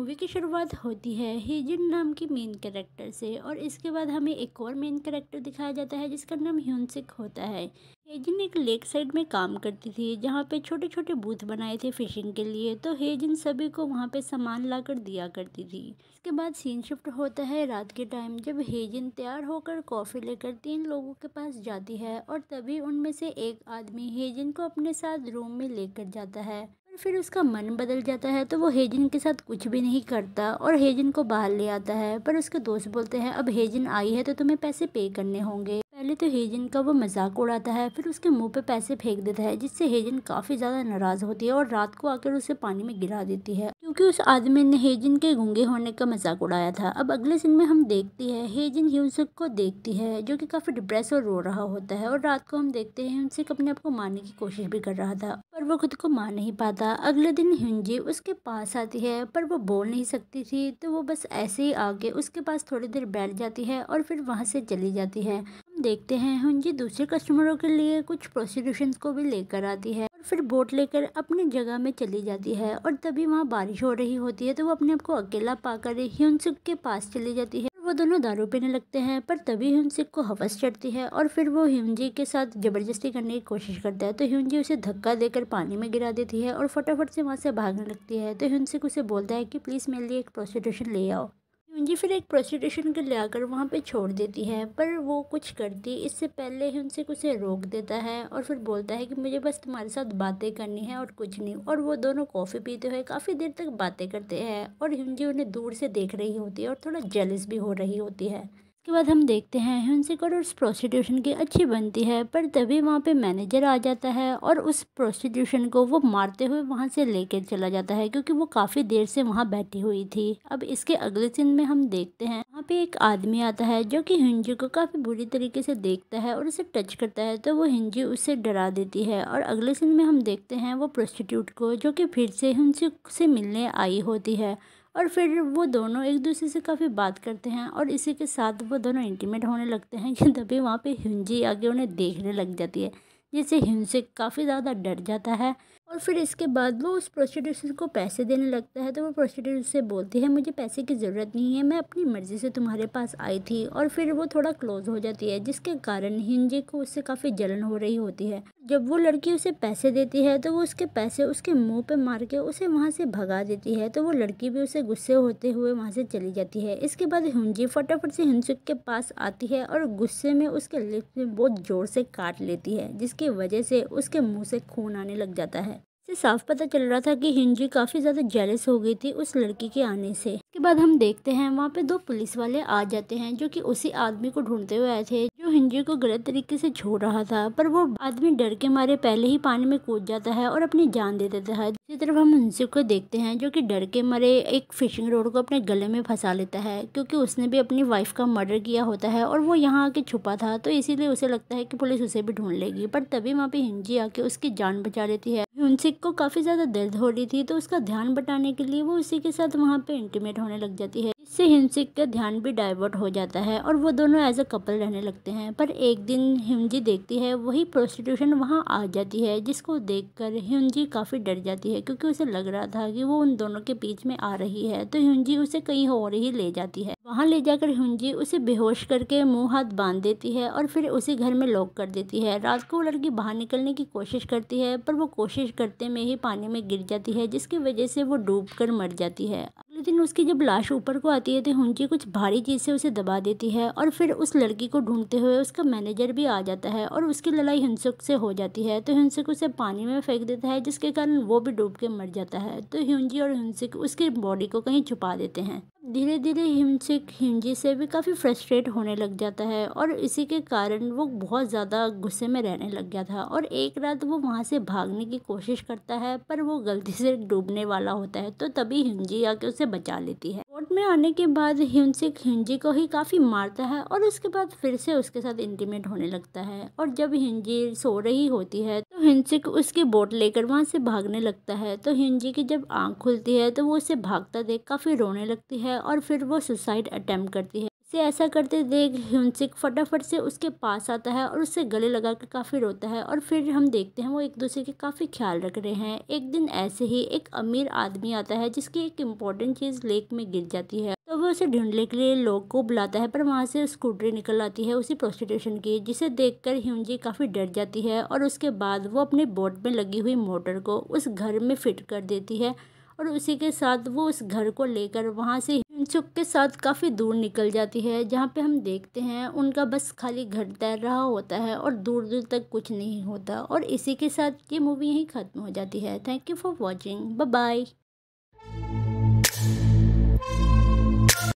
movie की शुरुआत होती है हिजिन नाम की मेन कैरेक्टर से और इसके बाद हमें एक और मेन कैरेक्टर दिखाया जाता है जिसका नाम ह्यूनसिक होता है हेजिन एक लेक साइड में काम करती थी जहाँ पे छोटे छोटे बूथ बनाए थे फिशिंग के लिए तो हेजिन सभी को वहाँ पे सामान लाकर दिया करती थी इसके बाद सीन शिफ्ट होता है रात के टाइम जब हेजिन तैयार होकर कॉफ़ी लेकर तीन लोगों के पास जाती है और तभी उनमें से एक आदमी हेजिन को अपने साथ रूम में लेकर जाता है फिर उसका मन बदल जाता है तो वो हेजिन के साथ कुछ भी नहीं करता और हेजिन को बाहर ले आता है पर उसके दोस्त बोलते हैं अब हेजिन आई है तो तुम्हें पैसे पे करने होंगे पहले तो हेजिन का वो मजाक उड़ाता है फिर उसके मुंह पे पैसे फेंक देता है जिससे हेजिन काफ़ी ज़्यादा नाराज़ होती है और रात को आकर उसे पानी में गिरा देती है क्योंकि उस आदमी ने हेजिन के गूंगे होने का मजाक उड़ाया था अब अगले सीन में हम देखती है हेजिन ह्यूसक को देखती है जो कि काफ़ी डिप्रेस और रो रहा होता है और रात को हम देखते हैं ह्यूसक अपने आप को मारने की कोशिश भी कर रहा था पर वो खुद को मार नहीं पाता अगले दिन ह्यूनजी उसके पास आती है पर वो बोल नहीं सकती थी तो वो बस ऐसे ही आके उसके पास थोड़ी देर बैठ जाती है और फिर वहाँ से चली जाती है हम देखते हैं हुंजी दूसरे कस्टमरों के लिए कुछ प्रोसिक्यूशन को भी लेकर आती है और फिर बोट लेकर अपनी जगह में चली जाती है और तभी वहाँ बारिश हो रही होती है तो वो अपने आप को अकेला पाकर ह्यूनसुक के पास चली जाती है वो दोनों दारू पीने लगते हैं पर तभी ह्यूनसिक को हवस चढ़ती है और फिर वो ह्यूनजी के साथ ज़बरदस्ती करने की कोशिश करता है तो ह्यूनजी उसे धक्का देकर पानी में गिरा देती है और फटाफट से वहाँ से भागने लगती है तो ह्यूनसिक उसे बोलता है कि प्लीज़ मेरे लिए एक प्रोस्टिट्यूशन ले आओ मुंजी फिर एक प्रोस्टिट्यूशन को आकर वहाँ पर छोड़ देती है पर वो कुछ करती इससे पहले ही उनसे कुछ रोक देता है और फिर बोलता है कि मुझे बस तुम्हारे साथ बातें करनी है और कुछ नहीं और वो दोनों कॉफ़ी पीते हुए काफ़ी देर तक बातें करते हैं और हिमजी उन्हें दूर से देख रही होती है और थोड़ा जेलिस भी हो रही होती है उसके बाद हम देखते हैं हिंसिक उस प्रोस्टिट्यूशन की अच्छी बनती है पर तभी वहाँ पे मैनेजर आ जाता है और उस प्रोस्टिट्यूशन को वो मारते हुए वहाँ से लेकर चला जाता है क्योंकि वो काफ़ी देर से वहाँ बैठी हुई थी अब इसके अगले सीन में हम देखते हैं वहाँ पे एक आदमी आता है जो कि हिंजी को काफ़ी बुरी तरीके से देखता है और उसे टच करता है तो वो हिंजी उससे डरा देती है और अगले सीन में हम देखते हैं वो प्रोस्टिट्यूट को जो कि फिर से हिंसी से मिलने आई होती है और फिर वो दोनों एक दूसरे से काफ़ी बात करते हैं और इसी के साथ वो दोनों इंटीमेट होने लगते हैं कि तभी वहाँ पे हिंजी आगे उन्हें देखने लग जाती है जिससे हिंसे काफ़ी ज़्यादा डर जाता है फिर इसके बाद वो उस प्रोस्टिट्यूशन को पैसे देने लगता है तो वो प्रोस्टिट्यूट से बोलती है मुझे पैसे की ज़रूरत नहीं है मैं अपनी मर्ज़ी से तुम्हारे पास आई थी और फिर वो थोड़ा क्लोज हो जाती है जिसके कारण हिंजी को उससे काफ़ी जलन हो रही होती है जब वो लड़की उसे पैसे देती है तो वो उसके पैसे उसके मुँह पर मार के उसे वहाँ से भगा देती है तो वो लड़की भी उसे गुस्से होते हुए वहाँ से चली जाती है इसके बाद हिंजी फटाफट से हिंसुक के पास आती है और गुस्से में उसके लिप्स में बहुत ज़ोर से काट लेती है जिसकी वजह से उसके मुँह से खून आने लग जाता है से साफ पता चल रहा था कि हिंजी काफ़ी ज़्यादा जेलस हो गई थी उस लड़की के आने से इसके बाद हम देखते हैं वहाँ पे दो पुलिस वाले आ जाते हैं जो कि उसी आदमी को ढूंढते हुए आए थे जो हिंजी को गलत तरीके से छोड़ रहा था पर वो आदमी डर के मारे पहले ही पानी में कूद जाता है और अपनी जान दे देता है दूसरी तरफ हम मुंसिफ को देखते हैं जो की डर के मारे एक फिशिंग रोड को अपने गले में फंसा लेता है क्योंकि उसने भी अपनी वाइफ का मर्डर किया होता है और वो यहाँ आके छुपा था तो इसीलिए उसे लगता है की पुलिस उसे भी ढूंढ लेगी पर तभी वहाँ पे हिंजी आके उसकी जान बचा लेती है यूनसिक को काफ़ी ज़्यादा दर्द हो रही थी तो उसका ध्यान बटाने के लिए वो उसी के साथ वहाँ पे इंटीमेट होने लग जाती है से हिमसिक का ध्यान भी डाइवर्ट हो जाता है और वो दोनों एज अ कपल रहने लगते हैं पर एक दिन हिमजी देखती है वही प्रोस्टिट्यूशन वहाँ आ जाती है जिसको देखकर हिमजी काफ़ी डर जाती है क्योंकि उसे लग रहा था कि वो उन दोनों के बीच में आ रही है तो हिमजी उसे कहीं और ही ले जाती है वहाँ ले जाकर हिमजी उसे बेहोश करके मुँह हाथ बांध देती है और फिर उसे घर में लॉक कर देती है रात को वो लड़की बाहर निकलने की कोशिश करती है पर वो कोशिश करते में ही पानी में गिर जाती है जिसकी वजह से वो डूब कर मर जाती है लेकिन दिन उसकी जब लाश ऊपर को आती है तो हुंची कुछ भारी चीज़ से उसे दबा देती है और फिर उस लड़की को ढूंढते हुए उसका मैनेजर भी आ जाता है और उसकी लड़ाई हिंसुक से हो जाती है तो हिंसुक उसे पानी में फेंक देता है जिसके कारण वो भी डूब के मर जाता है तो ह्यूंजी और हिंसुक उसकी बॉडी को कहीं छुपा देते हैं धीरे धीरे हिमसिक हिमजी से भी काफ़ी फ्रस्ट्रेट होने लग जाता है और इसी के कारण वो बहुत ज़्यादा गुस्से में रहने लग गया था और एक रात वो वहाँ से भागने की कोशिश करता है पर वो गलती से डूबने वाला होता है तो तभी हिमजी आके उसे बचा लेती है में आने के बाद हिंसिक हिंजी को ही काफ़ी मारता है और उसके बाद फिर से उसके साथ इंटीमेट होने लगता है और जब हिंजी सो रही होती है तो हिंसिक उसकी बोट लेकर वहाँ से भागने लगता है तो हिंजी की जब आँख खुलती है तो वो उसे भागता देख काफ़ी रोने लगती है और फिर वो सुसाइड अटैम्प्ट करती है से ऐसा करते देख ह्यूनसिक फटाफट से उसके पास आता है और उससे गले लगा कर काफ़ी रोता है और फिर हम देखते हैं वो एक दूसरे के काफ़ी ख्याल रख रहे हैं एक दिन ऐसे ही एक अमीर आदमी आता है जिसकी एक इम्पॉर्टेंट चीज़ लेक में गिर जाती है तो वह उसे ढूंढने के लिए लोग को बुलाता है पर वहाँ से स्कूटरी निकल आती है उसी प्रोस्टिट्यूशन की जिसे देखकर ह्यूनजी काफ़ी डर जाती है और उसके बाद वो अपने बोट में लगी हुई मोटर को उस घर में फिट कर देती है और उसी के साथ वो उस घर को लेकर वहाँ से हिमचुक के साथ काफ़ी दूर निकल जाती है जहाँ पे हम देखते हैं उनका बस खाली घर तैर रहा होता है और दूर दूर तक कुछ नहीं होता और इसी के साथ ये मूवी यहीं ख़त्म हो जाती है thank you for watching bye